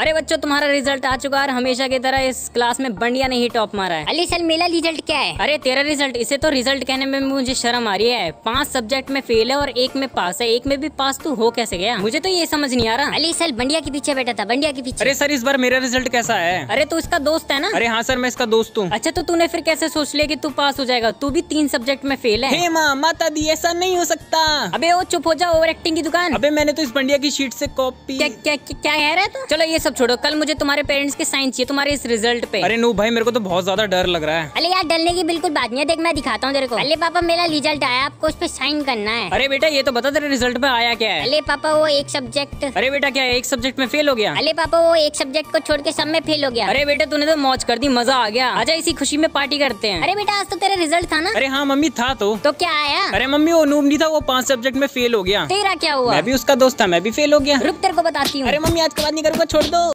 अरे बच्चों तुम्हारा रिजल्ट आ चुका है हमेशा की तरह इस क्लास में बंडिया ने ही टॉप मारा है अली सर मेरा रिजल्ट क्या है अरे तेरा रिजल्ट इसे तो रिजल्ट कहने में मुझे शर्म आ रही है पांच सब्जेक्ट में फेल है और एक में पास है एक में भी पास तू हो कैसे गया मुझे तो ये समझ नहीं आ रहा अली सर बंडिया के पीछे बैठा था बंडिया के पीछे अरे सर इस बार मेरा रिजल्ट कैसा है अरे तू इसका दोस्त है ना अरे हाँ सर मैं इसका दोस्त हूँ अच्छा तो तूने फिर कैसे सोच लिया की तू पास हो जाएगा तू भी तीन सब्जेक्ट में फेल है माता दी ऐसा नहीं हो सकता अबे वो चुप हो जाओ ओवर एक्टिंग की दुकान अबे मैंने तो इस बंडिया की शीट से कॉपी क्या क्या कह रहा है तू चलो ये सब छोड़ो कल मुझे तुम्हारे पेरेंट्स की साइन चाहिए तुम्हारे इस रिजल्ट पे अरे नू भाई मेरे को तो बहुत ज्यादा डर लग रहा है अरे यार डरने की बिल्कुल बात नहीं है देख मैं दिखाता हूँ तेरे को अरे पापा मेरा रिजल्ट आया आपको उस पर साइन करना है अरे बेटा ये तो बता तेरे रिजल्ट में आया क्या है अरे पापा वो एक सब्जेक्ट अरे बेटा क्या एक सब्जेक्ट में फेल हो गया अरे पापा वो एक सब्जेक्ट को छोड़ के सब में फेल हो गया अरे बेटा तूने तो मौज कर दी मजा आ गया आजा इसी खुशी में पार्टी करते हैं अरे बेटा आज तो तेरा रिजल्ट था ना अरे हाँ मम्मी था तो तो क्या आया अरे मम्मी वो नूब नहीं था वो पांच सब्जेक्ट में फेल हो गया तेरा क्या हुआ मैं भी उसका दोस्त था मैं भी फेल हो गया रुक तेरे को बताती हूँ अरे मम्मी आज के बाद नहीं करूँगा छोड़ दो